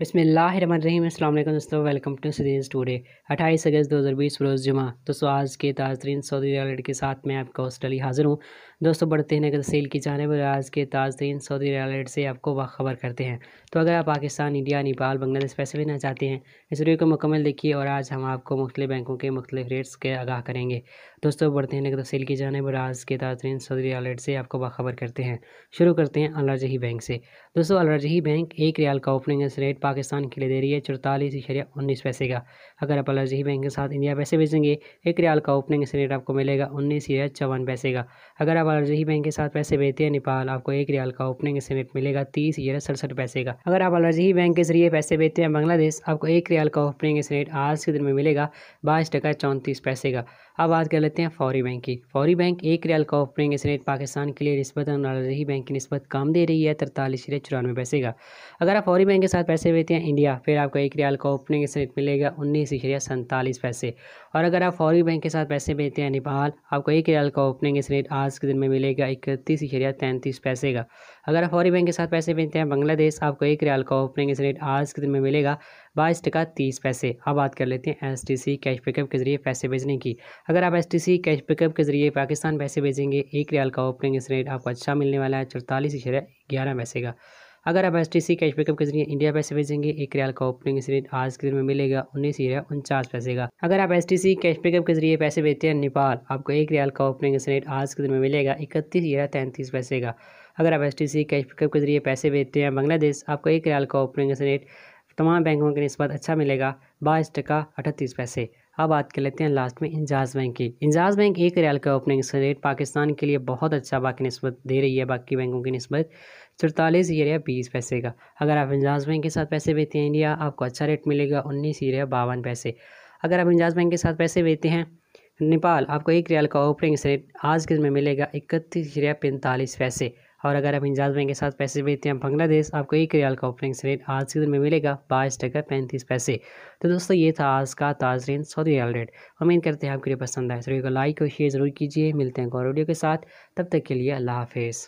बसमीम असल दोस्तों वेलकम टू सीरीज़ टूडे 28 अगस्त 2020 रोज़ जुमा दोस्तों आज के ताज़तरीन सऊदी रियालट के साथ मैं आपका हॉस्टली हाज़िर हूँ दोस्तों बढ़ते हैं नगर सेल की जानब आज के तरीन सऊदी रियालट से आपको बाखबर करते हैं तो अगर आप पाकिस्तान इंडिया नेपाल बांग्लादेश पैसे लेना चाहते हैं इस वीडियो को मुकम्मल देखिए और आज हम आपको मुख्तु बैंकों के मुख्तु रेट्स के आगाह करेंगे दोस्तों बढ़ते हैं नगर सेल की जानब आज के तरीन सऊदी रियालट से आपको बाखबर करते हैं शुरू करते हैं अलरजही बैंक से दोस्तों अलरजही बैंक एक रियाल का ओपनिंग रेट पाकिस्तान के लिए दे रही है चौतालीस इशरिया उन्नीस पैसे का अगर आप अलर्जी बैंक के साथ इंडिया पैसे भेजेंगे एक रियाल का ओपनिंग से रेट आपको मिलेगा उन्नीस या चौवन पैसे का अगर आप अलर्जी बैंक के साथ पैसे भेजते हैं नेपाल आपको एक रियाल का ओपनिंग से रेट मिलेगा तीस या सड़सठ पैसे का अगर आप अलर्जी बैंक के जरिए पैसे भेजते हैं बांग्लादेश आपको एक रियाल का ओपनिंग से रेट आज के दिन में मिलेगा बाईस टका चौंतीस पैसे का अब बात कर लेते हैं फौरी बैंक की फौरी बैंक एक रियाल का ओपनिंग से रेट पाकिस्तान के लिए नस्बत अलर्जी बैंक की नस्बत कम दे रही है तरतालीस या चौरानवे पैसे का अगर आप फौरी बैंक के साथ पैसे लेते हैं इंडिया फिर आपको एक रियाल का ओपनिंग रेट मिलेगा उन्नीस इशरिया सैंतालीस पैसे और अगर आप फौरी बैंक के साथ पैसे भेजते हैं नेपाल आपको एक रियाल का ओपनिंग रेट आज के दिन में मिलेगा इकतीस इशरिया तैंतीस पैसे का अगर आप फौरी बैंक के साथ पैसे भेजते हैं बांग्लादेश आपको एक रियाल का ओपनिंग रेट आज के दिन में मिलेगा बाईस टका तीस पैसे अब बात कर लेते हैं S T C cash pickup के जरिए पैसे भेजने की अगर आप S T C cash pickup के जरिए पाकिस्तान पैसे भेजेंगे एक रियाल का ओपनिंग रेट आपको अच्छा मिलने वाला है चौतालीस इशरिया ग्यारह पैसे का अगर आप S T C cash pickup के जरिए इंडिया पैसे भेजेंगे एक रियाल का ओपनिंग रेट आज के दिन में मिलेगा उन्नीस रिया उनचास पैसे का अगर आप S T C cash pickup के जरिए पैसे भेजते हैं नेपाल आपको एक रियाल का ओपनिंग रेट आज के दिन में मिलेगा इकतीस रिया तैंतीस पैसे का अगर आप S T C cash pickup के जरिए पैसे भेजते हैं बांग्लादेश आपको एक रियाल का ओपनिंग रेट तमाम बैंकों के नस्बत अच्छा मिलेगा बाईस टका अठतीस पैसे अब हाँ, बात कर लेते हैं लास्ट में इंजाज बैंक की इंजाज बैंक एक रियाल का ओपनिंग रेट पाकिस्तान के लिए बहुत अच्छा बाकी नस्बत दे रही है बाकी बैंकों की नस्बत चौतालीस या बीस पैसे का अगर आप इंजाज बैंक के साथ पैसे बेचते हैं इंडिया आपको अच्छा रेट मिलेगा उन्नीस या बावन पैसे अगर आप इंजाज बैंक के साथ पैसे बेचते हैं नेपाल आपको एक रियाल का ओपनिंग रेट आज के में मिलेगा इकतीस एरिया पैंतालीस पैसे और अगर आप इंजाज बैंक के साथ पैसे भेजते हैं बांग्लादेश आपको एक रियाल का ओपनिंग्स रेट आज के दिन में मिलेगा बाईस टका पैंतीस पैसे तो दोस्तों ये था आज का ताज रेंज सऊदी रियाल रेट उम्मीद करते हैं आपके लिए पसंद आए वीडियो को लाइक और शेयर ज़रूर कीजिए मिलते हैं गौर वीडियो के साथ तब तक के लिए अल्लाह हाफिज़